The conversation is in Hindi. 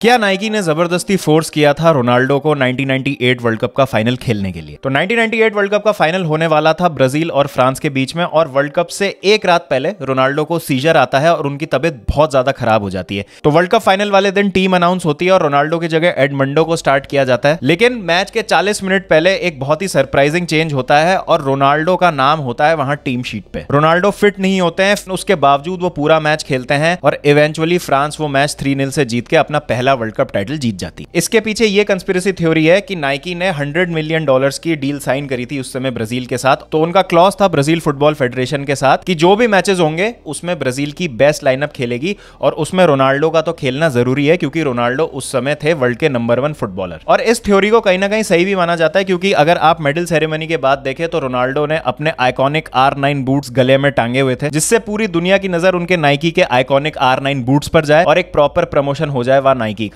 क्या नाइकी ने जबरदस्ती फोर्स किया था रोनाल्डो को 1998 वर्ल्ड कप का फाइनल खेलने के लिए तो 1998 वर्ल्ड कप का फाइनल होने वाला था ब्राजील और फ्रांस के बीच में और वर्ल्ड कप से एक रात पहले रोनाल्डो को सीजर आता है और उनकी तबियत बहुत ज्यादा खराब हो जाती है तो वर्ल्ड कप फाइनल वाले दिन टीम अनाउंस होती है और रोनाल्डो की जगह एडमंडो को स्टार्ट किया जाता है लेकिन मैच के चालीस मिनट पहले एक बहुत ही सरप्राइजिंग चेंज होता है और रोनाल्डो का नाम होता है वहां टीम शीट पे रोनाल्डो फिट नहीं होते हैं उसके बावजूद वो पूरा मैच खेलते हैं और इवेंचुअली फ्रांस वो मैच थ्री से जीत के अपना पहला पहला वर्ल्ड कप टाइटल जीत जाती इसके पीछे ये कंस्पिरसी थ्योरी है कि नाइकी ने हंड्रेड मिलियन डॉलर की डील साइन करी थी उस समय ब्राजील के साथ तो उनका क्लॉज था ब्राजील फुटबॉल फेडरेशन के साथ कि जो भी मैचेस होंगे उसमें ब्राजील की बेस्ट लाइनअप खेलेगी और उसमें रोनाल्डो का तो खेलना जरूरी है क्योंकि रोनाल्डो उस समय थे वर्ल्ड के नंबर वन फुटबॉलर और इस थ्योरी को कहीं ना कहीं सही भी माना जाता है क्योंकि अगर आप मेडल सेरेमनी के बाद देखें तो रोनाल्डो ने अपने आइकॉनिक आर नाइन बूट्स गले में टांगे हुए थे जिससे पूरी दुनिया की नजर उनके नाइकी के आइकॉनिक आर नाइन बूट्स पर जाए और एक प्रॉपर प्रमोशन हो जाए वहां नाइकी